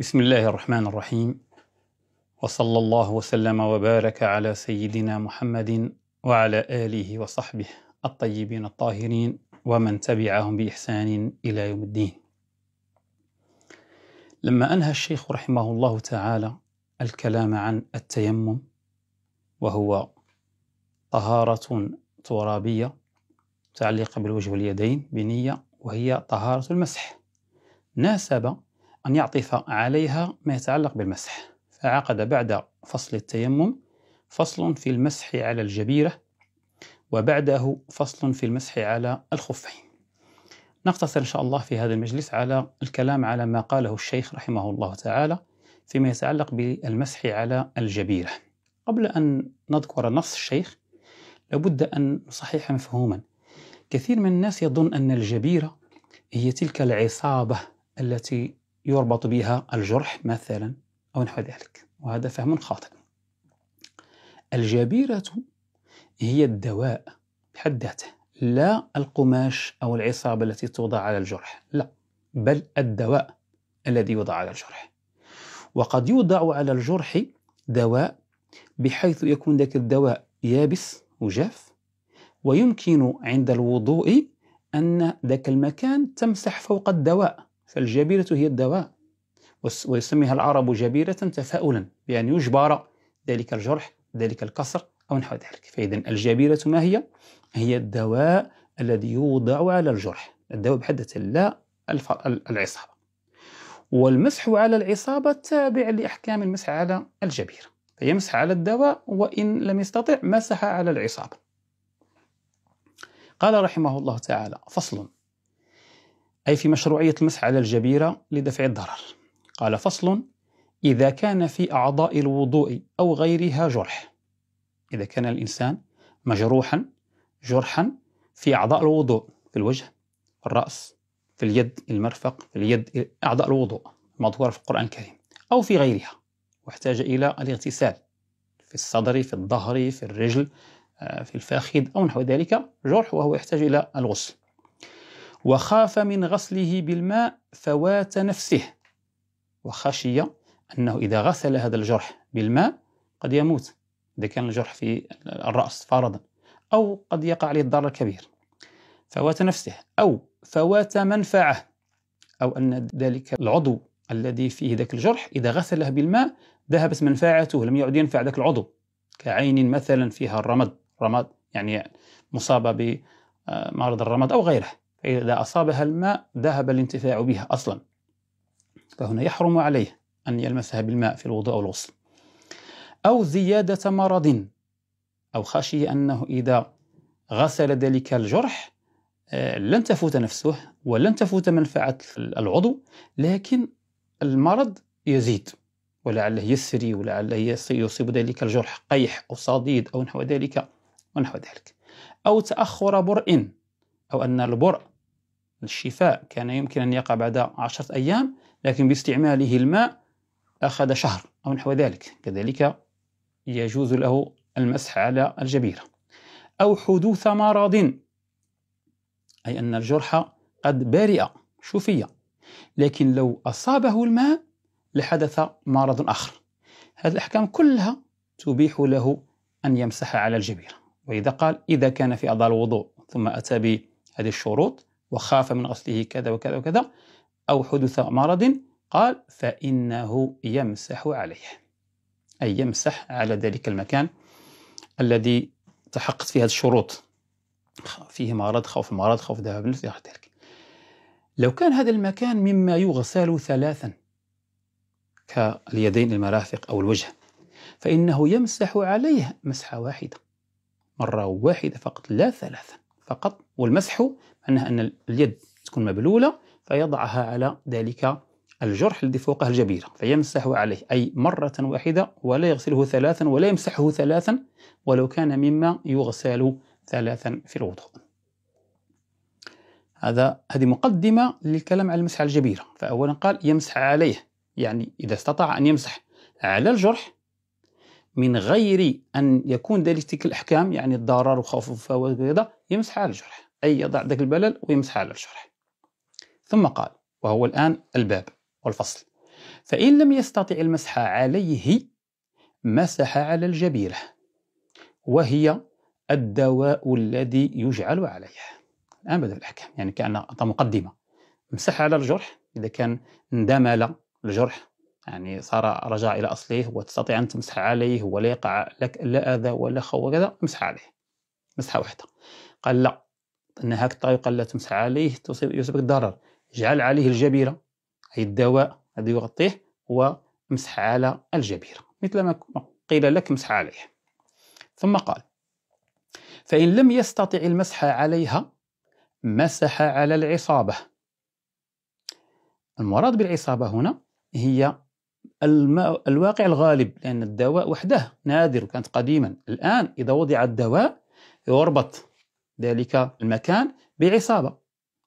بسم الله الرحمن الرحيم وصلى الله وسلم وبارك على سيدنا محمد وعلى اله وصحبه الطيبين الطاهرين ومن تبعهم باحسان الى يوم الدين لما انهى الشيخ رحمه الله تعالى الكلام عن التيمم وهو طهاره ترابيه متعلقه بالوجه واليدين بنيه وهي طهاره المسح ناسب أن يعطف عليها ما يتعلق بالمسح فعقد بعد فصل التيمم فصل في المسح على الجبيرة وبعده فصل في المسح على الخفين نقتصر إن شاء الله في هذا المجلس على الكلام على ما قاله الشيخ رحمه الله تعالى فيما يتعلق بالمسح على الجبيرة قبل أن نذكر نص الشيخ لابد أن نصحح مفهوما كثير من الناس يظن أن الجبيرة هي تلك العصابة التي يربط بها الجرح مثلا أو نحو ذلك وهذا فهم خاطئ الجبيرة هي الدواء بحد ذاته لا القماش أو العصابة التي توضع على الجرح لا بل الدواء الذي يوضع على الجرح وقد يوضع على الجرح دواء بحيث يكون ذاك الدواء يابس وجاف ويمكن عند الوضوء أن ذاك المكان تمسح فوق الدواء فالجبيرة هي الدواء ويسميها العرب جبيرة تفاؤلا بأن يجبر ذلك الجرح ذلك الكسر أو نحو ذلك فإذا الجبيرة ما هي؟ هي الدواء الذي يوضع على الجرح الدواء بحدة لا العصابة والمسح على العصابة تابع لأحكام المسح على الجبيرة فيمسح على الدواء وإن لم يستطع مسح على العصابة قال رحمه الله تعالى فصل أي في مشروعية المسح على الجبيرة لدفع الضرر قال فصل إذا كان في أعضاء الوضوء أو غيرها جرح إذا كان الإنسان مجروحا جرحا في أعضاء الوضوء في الوجه في الرأس في اليد المرفق في اليد أعضاء الوضوء مذكورة في القرآن الكريم أو في غيرها واحتاج إلى الاغتسال في الصدر في الظهر في الرجل آه، في الفخذ أو نحو ذلك جرح وهو يحتاج إلى الغسل وخاف من غسله بالماء فوات نفسه وخشي أنه إذا غسل هذا الجرح بالماء قد يموت إذا كان الجرح في الرأس فرضا أو قد يقع عليه الضرر الكبير فوات نفسه أو فوات منفعه أو أن ذلك العضو الذي فيه ذاك الجرح إذا غسله بالماء ذهبت منفعته لم يعد ينفع ذاك العضو كعين مثلا فيها الرمد رمد يعني مصابة بمرض الرمد أو غيره إذا أصابها الماء ذهب الانتفاع بها أصلا فهنا يحرم عليه أن يلمسها بالماء في الوضوء أو الغسل أو زيادة مرض أو خشي أنه إذا غسل ذلك الجرح آه، لن تفوت نفسه ولن تفوت منفعة العضو لكن المرض يزيد ولعله يسري ولعله يصيب ذلك الجرح قيح أو صديد أو نحو ذلك ونحو ذلك أو تأخر برء أو أن البرء الشفاء كان يمكن أن يقع بعد عشرة أيام لكن باستعماله الماء أخذ شهر أو نحو ذلك كذلك يجوز له المسح على الجبيرة أو حدوث مرض أي أن الجرح قد برئ شفي لكن لو أصابه الماء لحدث مرض آخر هذه الأحكام كلها تبيح له أن يمسح على الجبيرة وإذا قال إذا كان في أضاء الوضوء ثم أتى بهذه الشروط وخاف من أصله كذا وكذا وكذا أو حدث مرض قال فإنه يمسح عليه أي يمسح على ذلك المكان الذي تحققت فيه هذه الشروط فيه مرض خوف مرض خوف ذهب نفسي إلى ذلك لو كان هذا المكان مما يغسل ثلاثا كاليدين المرافق أو الوجه فإنه يمسح عليه مسحة واحدة مرة واحدة فقط لا ثلاثة فقط والمسح معناه أن اليد تكون مبلولة فيضعها على ذلك الجرح الذي فوقه الجبيرة فيمسح عليه أي مرة واحدة ولا يغسله ثلاثا ولا يمسحه ثلاثا ولو كان مما يغسل ثلاثا في الوضوء هذا هذه مقدمة للكلام على المسح على الجبيرة فأولا قال يمسح عليه يعني إذا استطاع أن يمسح على الجرح من غير أن يكون ذلك تلك الأحكام يعني الضرر وخوف الفوات وكذا يمسح على الجرح أي يضع ذاك البلل ويمسح على الجرح ثم قال وهو الآن الباب والفصل فإن لم يستطع المسح عليه مسح على الجبيرة وهي الدواء الذي يجعل عليه الآن بدأ الأحكام يعني كأن مقدمة مسح على الجرح إذا كان اندمل الجرح يعني صار رجع إلى أصله وتستطيع أن تمسح عليه ولا يقع لك لا أذى ولا خوف وكذا امسح عليه مسحة واحدة قال لا أن هاك الطريقة لا تمسح عليه تصيب يصيبك ضرر اجعل عليه الجبيرة أي الدواء الذي يغطيه وامسح على الجبيرة مثل ما قيل لك امسح عليه ثم قال فإن لم يستطع المسح عليها مسح على العصابة المراد بالعصابة هنا هي الواقع الغالب لأن الدواء وحده نادر وكانت قديما الآن إذا وضع الدواء يربط ذلك المكان بعصابة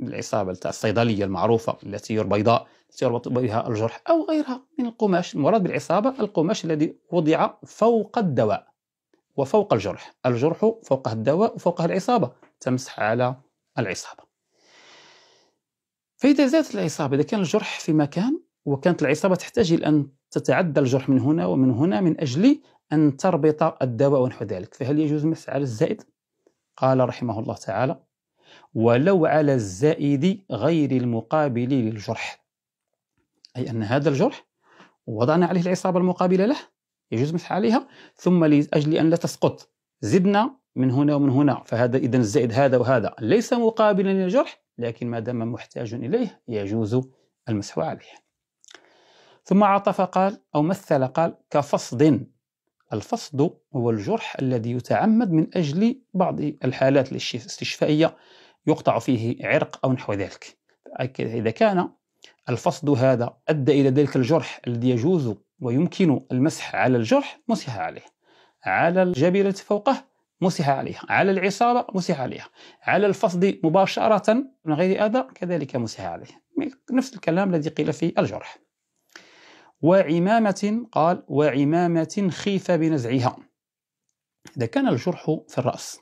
العصابة تاع الصيدلية المعروفة التي بيضاء يربط بها الجرح أو غيرها من القماش المراد بالعصابة القماش الذي وضع فوق الدواء وفوق الجرح الجرح فوقه الدواء وفوقه العصابة تمسح على العصابة فإذا زادت العصابة إذا كان الجرح في مكان وكانت العصابة تحتاج إلى أن تتعدى الجرح من هنا ومن هنا من أجل أن تربط الدواء ونحو ذلك فهل يجوز المسح على الزائد؟ قال رحمه الله تعالى ولو على الزائد غير المقابل للجرح أي أن هذا الجرح وضعنا عليه العصابة المقابلة له يجوز مسح عليها ثم لأجل أن لا تسقط زدنا من هنا ومن هنا فهذا إذا الزائد هذا وهذا ليس مقابلا للجرح لكن ما دام محتاج إليه يجوز المسح عليه ثم عطف قال أو مثل قال كفصد الفصد هو الجرح الذي يتعمد من أجل بعض الحالات الاستشفائية يقطع فيه عرق أو نحو ذلك إذا كان الفصد هذا أدى إلى ذلك الجرح الذي يجوز ويمكن المسح على الجرح مسح عليه على الجبيرة فوقه مسح عليها على العصابة مسح عليها على الفصد مباشرة من غير أذى كذلك مسح عليه نفس الكلام الذي قيل في الجرح وعمامة قال وعمامة خيف بنزعها إذا كان الجرح في الرأس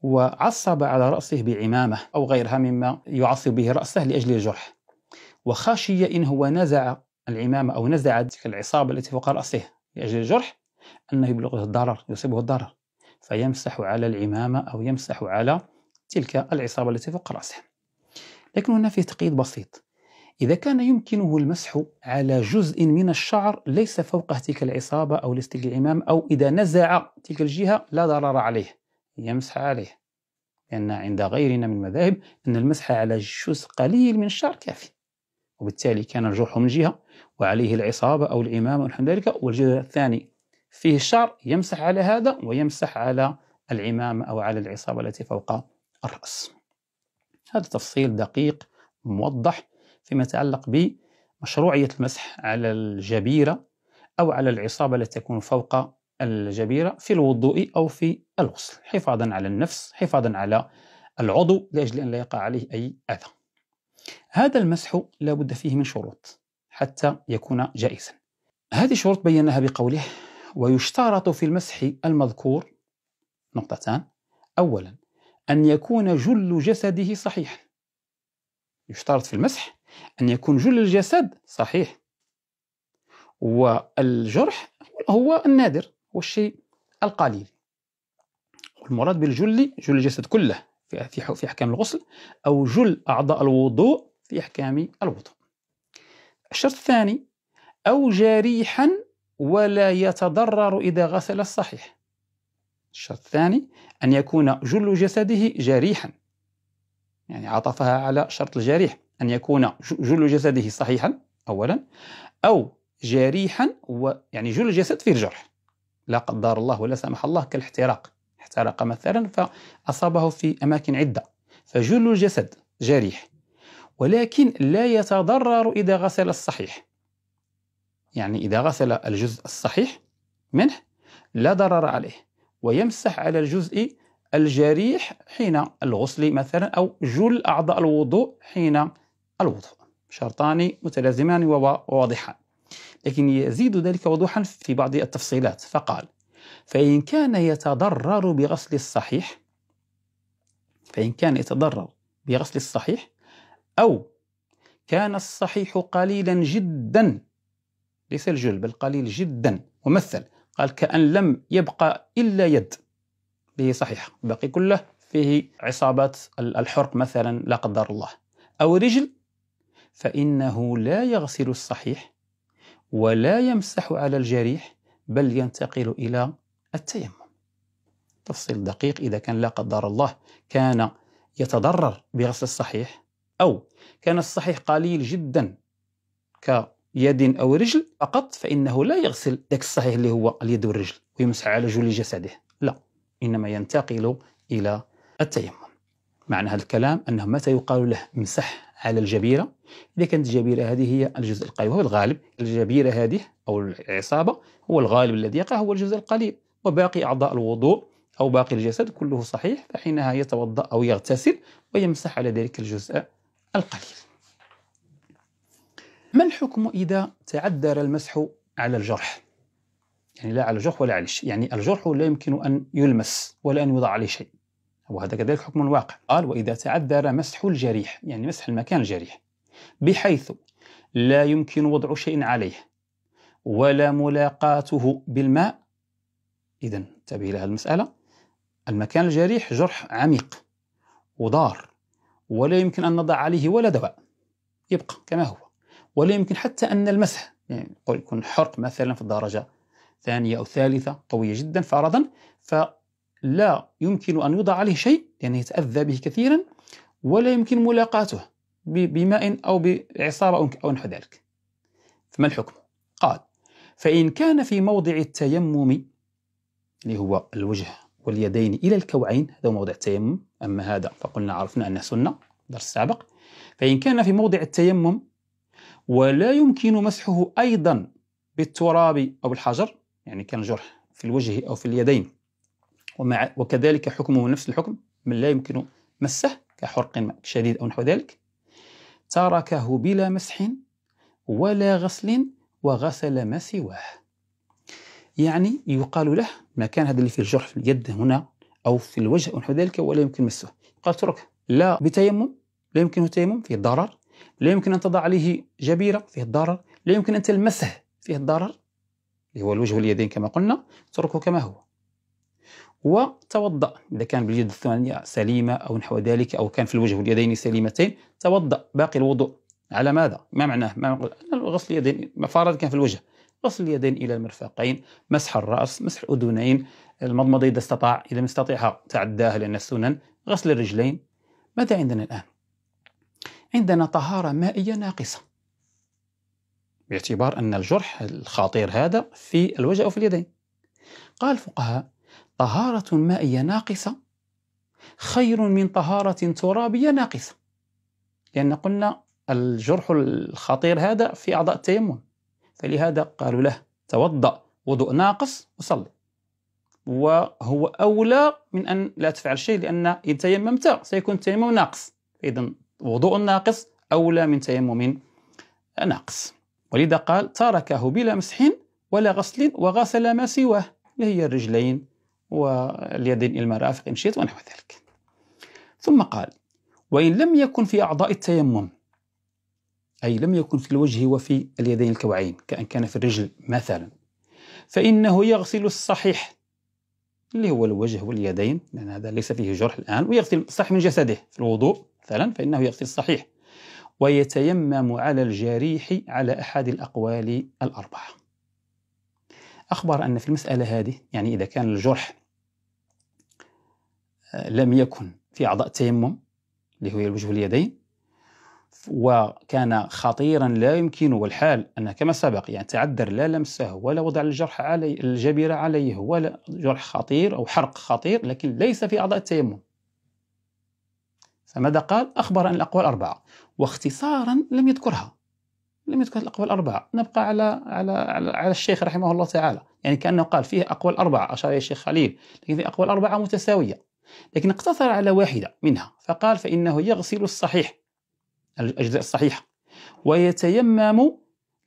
وعصب على رأسه بعمامة أو غيرها مما يعصب به رأسه لأجل الجرح وخشي إن هو نزع العمامة أو نزع تلك العصابة التي فوق رأسه لأجل الجرح أنه يبلغه الضرر يصيبه الضرر فيمسح على العمامة أو يمسح على تلك العصابة التي فوق رأسه لكن هنا فيه تقييد بسيط إذا كان يمكنه المسح على جزء من الشعر ليس فوق تلك العصابة أو لاستيك العمام أو إذا نزع تلك الجهة لا ضرر عليه يمسح عليه لأن عند غيرنا من المذاهب أن المسح على جزء قليل من الشعر كافي وبالتالي كان الجرح من جهة وعليه العصابة أو الإمام ونحو ذلك والجزء الثاني فيه الشعر يمسح على هذا ويمسح على العمامة أو على العصابة التي فوق الرأس هذا تفصيل دقيق موضح فيما يتعلق بمشروعية المسح على الجبيرة أو على العصابة التي تكون فوق الجبيرة في الوضوء أو في الغسل حفاظا على النفس حفاظا على العضو لأجل أن لا يقع عليه أي أذى هذا المسح لا بد فيه من شروط حتى يكون جائزا هذه الشروط بيناها بقوله ويشترط في المسح المذكور نقطتان أولا أن يكون جل جسده صحيحا يشترط في المسح أن يكون جل الجسد صحيح والجرح هو النادر هو الشيء القليل والمراد بالجل جل الجسد كله في في أحكام الغسل أو جل أعضاء الوضوء في أحكام الوضوء الشرط الثاني أو جريحا ولا يتضرر إذا غسل الصحيح الشرط الثاني أن يكون جل جسده جريحا يعني عطفها على شرط الجريح أن يكون جل جسده صحيحا أولا أو جريحا ويعني جل الجسد فيه الجرح لا قدر الله ولا سمح الله كالاحتراق احترق مثلا فأصابه في أماكن عدة فجل الجسد جريح ولكن لا يتضرر إذا غسل الصحيح يعني إذا غسل الجزء الصحيح منه لا ضرر عليه ويمسح على الجزء الجريح حين الغسل مثلا أو جل أعضاء الوضوء حين الوضوء شرطان متلازمان وواضحان لكن يزيد ذلك وضوحا في بعض التفصيلات فقال فإن كان يتضرر بغسل الصحيح فإن كان يتضرر بغسل الصحيح أو كان الصحيح قليلا جدا ليس الجل بل قليل جدا ومثل قال كأن لم يبقى إلا يد به صحيح بقي كله فيه عصابات الحرق مثلا لا قدر الله أو رجل فإنه لا يغسل الصحيح ولا يمسح على الجريح بل ينتقل إلى التيمم تفصيل دقيق إذا كان لا قدر الله كان يتضرر بغسل الصحيح أو كان الصحيح قليل جدا كيد أو رجل فقط فإنه لا يغسل ذاك الصحيح اللي هو اليد والرجل ويمسح على جل جسده لا إنما ينتقل إلى التيمم معنى هذا الكلام أنه متى يقال له امسح على الجبيرة إذا كانت الجبيرة هذه هي الجزء القليل وهو الغالب الجبيرة هذه أو العصابة هو الغالب الذي يقع هو الجزء القليل وباقي أعضاء الوضوء أو باقي الجسد كله صحيح فحينها يتوضأ أو يغتسل ويمسح على ذلك الجزء القليل ما الحكم إذا تعذر المسح على الجرح؟ يعني لا على الجرح ولا على الشيء يعني الجرح لا يمكن أن يلمس ولا أن يوضع عليه شيء وهذا كذلك حكم واقع قال وإذا تعذر مسح الجريح يعني مسح المكان الجريح بحيث لا يمكن وضع شيء عليه ولا ملاقاته بالماء إذا انتبه هذه المسألة المكان الجريح جرح عميق وضار ولا يمكن أن نضع عليه ولا دواء يبقى كما هو ولا يمكن حتى أن المسح يعني يكون حرق مثلا في الدرجة ثانية أو ثالثة قوية جدا فرضا لا يمكن أن يوضع عليه شيء لأنه يتأذى به كثيرا ولا يمكن ملاقاته بماء أو بعصابة أو نحو ذلك فما الحكم؟ قال فإن كان في موضع التيمم اللي هو الوجه واليدين إلى الكوعين هذا موضع التيمم أما هذا فقلنا عرفنا أنه سنة الدرس السابق فإن كان في موضع التيمم ولا يمكن مسحه أيضا بالتراب أو بالحجر يعني كان جرح في الوجه أو في اليدين ومع وكذلك حكمه نفس الحكم من لا يمكن مسه كحرق شديد أو نحو ذلك تركه بلا مسح ولا غسل وغسل ما سواه يعني يقال له مكان هذا اللي في الجرح في اليد هنا أو في الوجه أو نحو ذلك ولا يمكن مسه قال ترك لا بتيمم لا يمكنه تيمم فيه ضرر لا يمكن أن تضع عليه جبيرة فيه ضرر لا يمكن أن تلمسه فيه الضرر اللي هو الوجه واليدين كما قلنا تركه كما هو وتوضأ إذا كان باليد الثانية سليمة أو نحو ذلك أو كان في الوجه واليدين سليمتين توضأ باقي الوضوء على ماذا؟ ما معناه؟ ما غسل اليدين فرض كان في الوجه غسل اليدين إلى المرفقين مسح الرأس مسح الأذنين المضمضة إذا استطاع إذا لم يستطيعها تعداها لأن السنن غسل الرجلين ماذا عندنا الآن؟ عندنا طهارة مائية ناقصة باعتبار أن الجرح الخطير هذا في الوجه أو في اليدين قال الفقهاء طهارة مائية ناقصة خير من طهارة ترابية ناقصة لأن قلنا الجرح الخطير هذا في أعضاء التيمم فلهذا قالوا له توضأ وضوء ناقص وصلي وهو أولى من أن لا تفعل شيء لأن إن تيممت سيكون التيمم ناقص إذا وضوء ناقص أولى من تيمم ناقص ولذا قال تركه بلا مسح ولا غسل وغسل ما سواه اللي هي الرجلين واليدين إلى المرافق إن شئت ونحو ذلك ثم قال وإن لم يكن في أعضاء التيمم أي لم يكن في الوجه وفي اليدين الكوعين كأن كان في الرجل مثلا فإنه يغسل الصحيح اللي هو الوجه واليدين لأن هذا ليس فيه جرح الآن ويغسل الصحيح من جسده في الوضوء مثلا فإنه يغسل الصحيح ويتيمم على الجريح على أحد الأقوال الأربعة أخبر أن في المسألة هذه يعني إذا كان الجرح لم يكن في أعضاء التيمم اللي هو الوجه واليدين وكان خطيرا لا يمكنه والحال أنه كما سبق يعني تعذر لا لمسه ولا وضع الجرح علي الجبيرة عليه ولا جرح خطير أو حرق خطير لكن ليس في أعضاء التيمم فماذا قال؟ أخبر عن الأقوال الأربعة واختصارا لم يذكرها لم يذكر الأقوال الأربعة نبقى على على على, على الشيخ رحمه الله تعالى يعني كأنه قال فيه أقوال أربعة أشار إلى الشيخ خليل لكن في أقوال أربعة متساوية لكن اقتصر على واحدة منها فقال فإنه يغسل الصحيح الأجزاء الصحيحة ويتيمم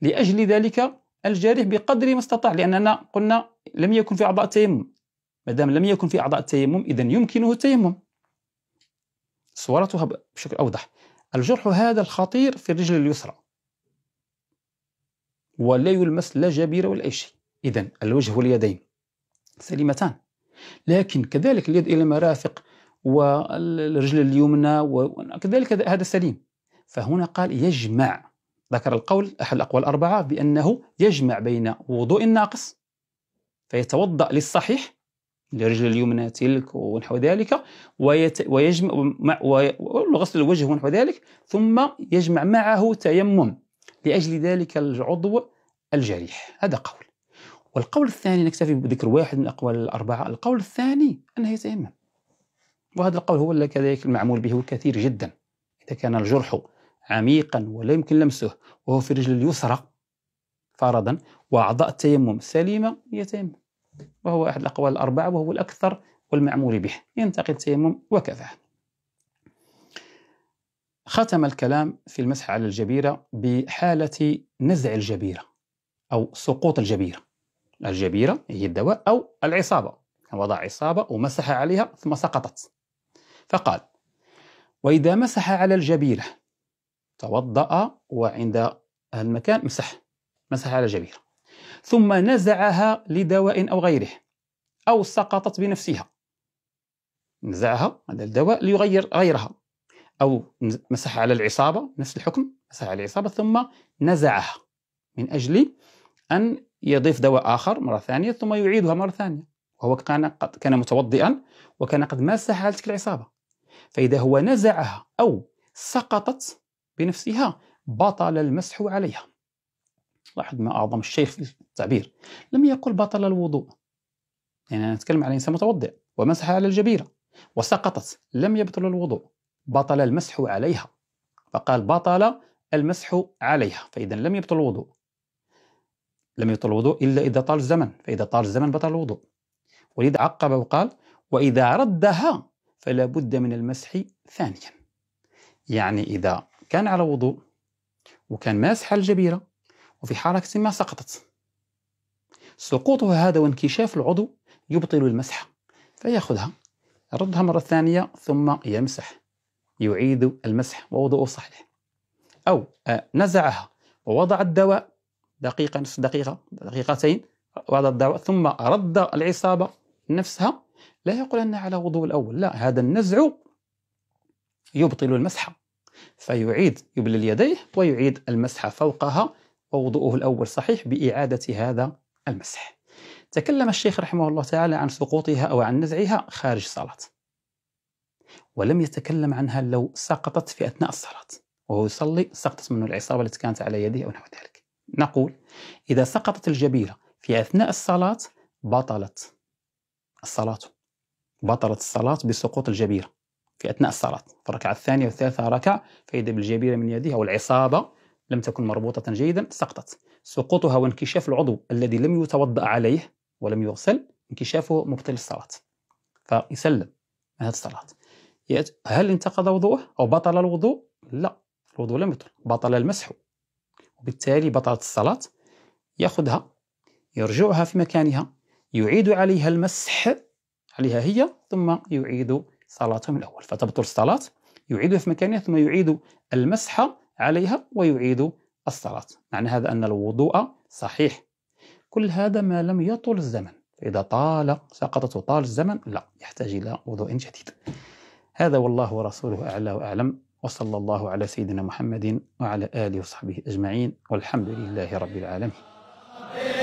لأجل ذلك الجارح بقدر ما استطاع لأننا قلنا لم يكن في أعضاء التيمم ما دام لم يكن في أعضاء التيمم إذا يمكنه التيمم صورتها بشكل أوضح الجرح هذا الخطير في الرجل اليسرى ولا يلمس لا جبير ولا أي شيء إذا الوجه واليدين سليمتان لكن كذلك اليد إلى المرافق والرجل اليمنى وكذلك هذا سليم فهنا قال يجمع ذكر القول أحد الأقوال الأربعة بأنه يجمع بين وضوء ناقص فيتوضأ للصحيح لرجل اليمنى تلك ونحو ذلك ويت ويجمع وغسل الوجه ونحو ذلك ثم يجمع معه تيمم لأجل ذلك العضو الجريح هذا قول والقول الثاني نكتفي بذكر واحد من الأقوال الأربعة القول الثاني أنه يتيمم وهذا القول هو كذلك المعمول به الكثير جدا إذا كان الجرح عميقا ولا يمكن لمسه وهو في الرجل اليسرى فرضا وأعضاء التيمم سليمة يتيمم وهو أحد الأقوال الأربعة وهو الأكثر والمعمول به ينتقد التيمم وكذا ختم الكلام في المسح على الجبيرة بحالة نزع الجبيرة أو سقوط الجبيرة الجبيرة هي الدواء أو العصابة وضع عصابة ومسح عليها ثم سقطت فقال وإذا مسح على الجبيرة توضأ وعند المكان مسح مسح على الجبيرة ثم نزعها لدواء أو غيره أو سقطت بنفسها نزعها هذا الدواء ليغير غيرها أو مسح على العصابة نفس الحكم مسح على العصابة ثم نزعها من أجل أن يضيف دواء آخر مرة ثانية ثم يعيدها مرة ثانية وهو كان قد كان متوضئا وكان قد على تلك العصابة فإذا هو نزعها أو سقطت بنفسها بطل المسح عليها لاحظ ما أعظم الشيخ في التعبير لم يقل بطل الوضوء يعني أنا أتكلم على إنسان متوضئ ومسح على الجبيرة وسقطت لم يبطل الوضوء بطل المسح عليها فقال بطل المسح عليها فإذا لم يبطل الوضوء لم يبطل الوضوء إلا إذا طال الزمن فإذا طال الزمن بطل الوضوء وليد عقب وقال وإذا ردها فلا بد من المسح ثانيا يعني إذا كان على وضوء وكان ماسح الجبيرة وفي حركة ما سقطت سقوطها هذا وانكشاف العضو يبطل المسح فيأخذها يردها مرة ثانية ثم يمسح يعيد المسح ووضوءه صحيح أو آه، نزعها ووضع الدواء دقيقة نصف دقيقة دقيقتين بعد الدواء ثم رد العصابة نفسها لا يقول أن على وضوء الأول لا هذا النزع يبطل المسح فيعيد يبلل يديه ويعيد المسح فوقها ووضوءه الأول صحيح بإعادة هذا المسح تكلم الشيخ رحمه الله تعالى عن سقوطها أو عن نزعها خارج الصلاة ولم يتكلم عنها لو سقطت في أثناء الصلاة وهو يصلي سقطت منه العصابة التي كانت على يده أو نحو ذلك نقول إذا سقطت الجبيرة في أثناء الصلاة بطلت الصلاة بطلت الصلاة بسقوط الجبيرة في أثناء الصلاة في الركعة الثانية والثالثة ركع فإذا بالجبيرة من يدها والعصابة لم تكن مربوطة جيدا سقطت سقوطها وانكشاف العضو الذي لم يتوضأ عليه ولم يغسل انكشافه مبطل الصلاة فيسلم من هذه الصلاة هل انتقض وضوءه أو بطل الوضوء؟ لا الوضوء لم يطل بطل المسح وبالتالي بطلت الصلاة يأخذها يرجعها في مكانها يعيد عليها المسح عليها هي ثم يعيد صلاته من الأول فتبطل الصلاة يعيدها في مكانها ثم يعيد المسح عليها ويعيد الصلاة معنى هذا أن الوضوء صحيح كل هذا ما لم يطل الزمن فإذا طال سقطت وطال الزمن لا يحتاج إلى وضوء جديد هذا والله ورسوله أعلى وأعلم وصلى الله على سيدنا محمد وعلى آله وصحبه أجمعين والحمد لله رب العالمين